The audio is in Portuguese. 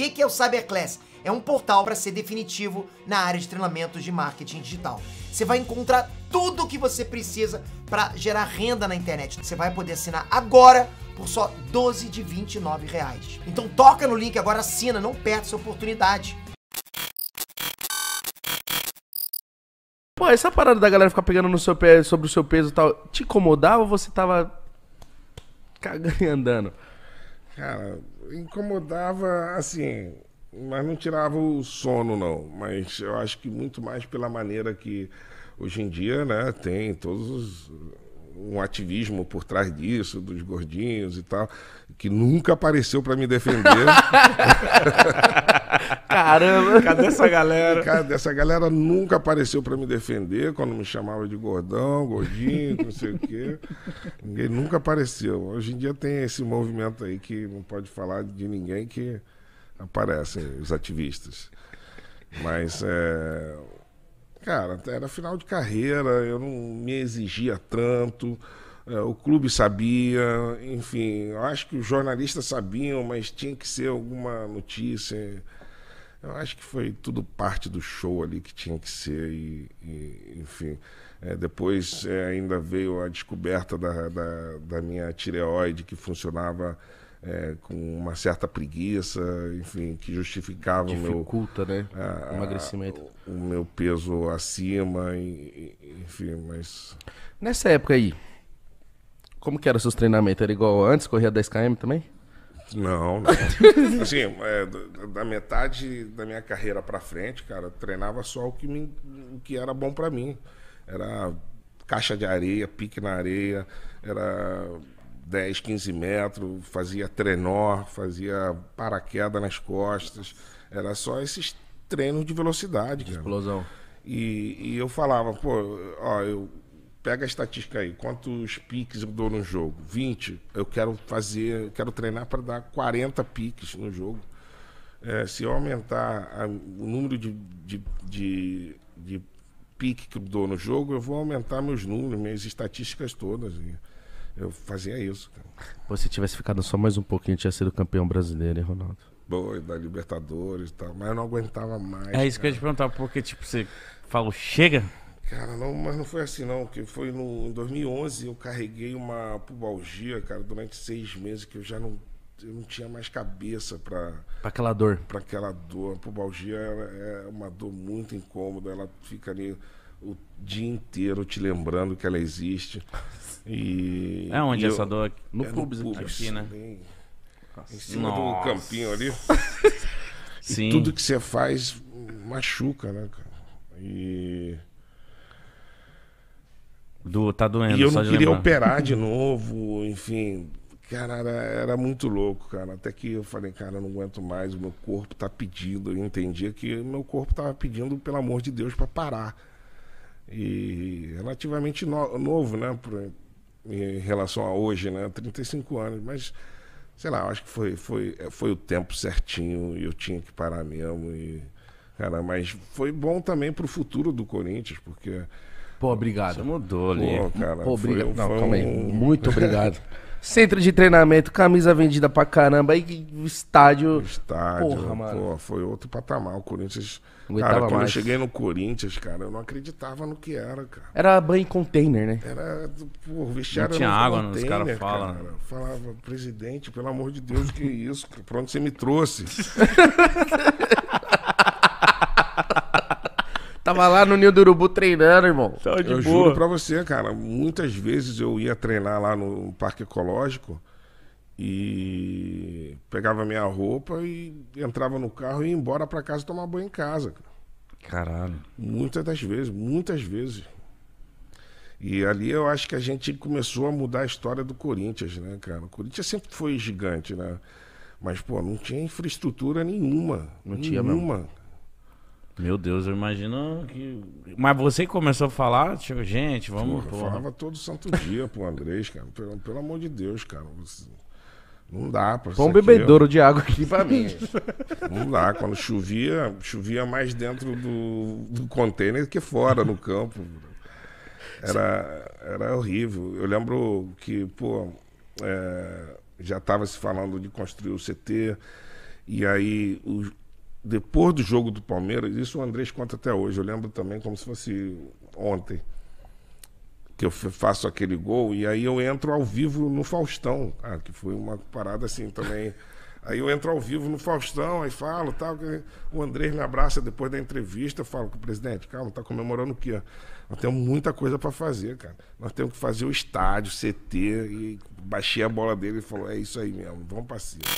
que, que é o Cyberclass? É um portal para ser definitivo na área de treinamentos de marketing digital. Você vai encontrar tudo o que você precisa para gerar renda na internet. Você vai poder assinar agora por só 12 de 29 reais. Então toca no link agora, assina, não perde essa oportunidade. Pô, essa parada da galera ficar pegando no seu pé sobre o seu peso e tal, te incomodava ou você tava cagando e andando? Cara, incomodava assim, mas não tirava o sono, não. Mas eu acho que muito mais pela maneira que hoje em dia, né, tem todos os um ativismo por trás disso, dos gordinhos e tal, que nunca apareceu para me defender. Caramba! Cadê essa galera? Cadê essa galera? Nunca apareceu para me defender quando me chamava de gordão, gordinho, não sei o quê. Ninguém nunca apareceu. Hoje em dia tem esse movimento aí que não pode falar de ninguém que aparecem os ativistas. Mas é... Cara, era final de carreira, eu não me exigia tanto, é, o clube sabia, enfim, eu acho que os jornalistas sabiam, mas tinha que ser alguma notícia. Eu acho que foi tudo parte do show ali que tinha que ser e, e enfim. É, depois é, ainda veio a descoberta da, da, da minha tireoide que funcionava é, com uma certa preguiça, enfim, que justificava Dificulta, o meu... né? A, a, o emagrecimento. o meu peso acima, e, e, enfim, mas... Nessa época aí, como que os seus treinamentos? Era igual antes? Corria 10km também? Não, não. assim, é, da metade da minha carreira para frente, cara, treinava só o que, me, o que era bom para mim. Era caixa de areia, pique na areia, era 10, 15 metros, fazia trenó, fazia paraquedas nas costas. Era só esses treinos de velocidade, de cara. Explosão. E, e eu falava, pô, ó, eu pega a estatística aí, quantos piques eu dou no jogo? 20. Eu quero fazer, quero treinar para dar 40 piques no jogo. É, se eu aumentar a, o número de, de, de, de pique que eu dou no jogo, eu vou aumentar meus números, minhas estatísticas todas. Eu fazia isso. Pô, se tivesse ficado só mais um pouquinho, tinha sido campeão brasileiro, hein, Ronaldo? Boa, da Libertadores e tal, mas eu não aguentava mais. É isso cara. que eu ia te perguntar, porque, tipo, você falou, chega? Cara, não, mas não foi assim não, que foi no, em 2011 eu carreguei uma pubalgia, cara, durante seis meses que eu já não, eu não tinha mais cabeça para Para aquela dor. Para aquela dor. A pubalgia é uma dor muito incômoda, ela fica ali o dia inteiro te lembrando que ela existe. E, é onde e essa eu, dor? No, é pubis, no pubis, aqui, né? Bem, em cima Nossa. do campinho ali. Sim. E tudo que você faz machuca, né, cara? E do, tá doendo, E eu não queria operar de novo, enfim. Cara, era, era, muito louco, cara. Até que eu falei, cara, eu não aguento mais, o meu corpo tá pedindo. Eu entendia que meu corpo tava pedindo, pelo amor de Deus, para parar. E relativamente no, novo, né? Pra, em relação a hoje, né? 35 anos, mas sei lá, acho que foi, foi, foi o tempo certinho e eu tinha que parar mesmo. E, cara, mas foi bom também para o futuro do Corinthians, porque Pô, obrigado. Você mudou, ali, Pô, cara, Pô, obrigado. Não, calma aí. Muito obrigado. Centro de treinamento, camisa vendida pra caramba, aí estádio. Estádio. Porra, mano. Pô, foi outro patamar. O Corinthians. Cara, quando mais. eu cheguei no Corinthians, cara, eu não acreditava no que era, cara. Era banho container, né? Era, pô, vestiário não tinha água, nos caras Fala, Cara. Né? Falava, presidente, pelo amor de Deus, que isso? Pra onde você me trouxe? Tava lá no Ninho do Urubu treinando, irmão. Tava de eu boa. juro pra você, cara. Muitas vezes eu ia treinar lá no Parque Ecológico e pegava minha roupa e entrava no carro e ia embora pra casa tomar banho em casa. Caralho. Muitas das vezes, muitas vezes. E ali eu acho que a gente começou a mudar a história do Corinthians, né, cara? O Corinthians sempre foi gigante, né? Mas, pô, não tinha infraestrutura nenhuma. Não nenhuma. tinha mesmo. Meu Deus, eu imagino que. Mas você começou a falar, tipo, gente, vamos. Porra, porra. falava todo santo dia pro Andrés, cara. Pelo, pelo amor de Deus, cara. Não dá pra Põe um bebedouro de água aqui pra mim. Não dá. Quando chovia, chovia mais dentro do, do container que fora, no campo. Era, era horrível. Eu lembro que, pô, é, já estava se falando de construir o CT. E aí os, depois do jogo do Palmeiras, isso o Andrés conta até hoje, eu lembro também como se fosse ontem, que eu faço aquele gol e aí eu entro ao vivo no Faustão, ah, que foi uma parada assim também. Aí eu entro ao vivo no Faustão, aí falo, tal. O Andrés me abraça depois da entrevista, falo com o presidente, calma, tá comemorando o quê? Nós temos muita coisa para fazer, cara. Nós temos que fazer o estádio, CT, e baixei a bola dele e falou, é isso aí mesmo, vamos para cima.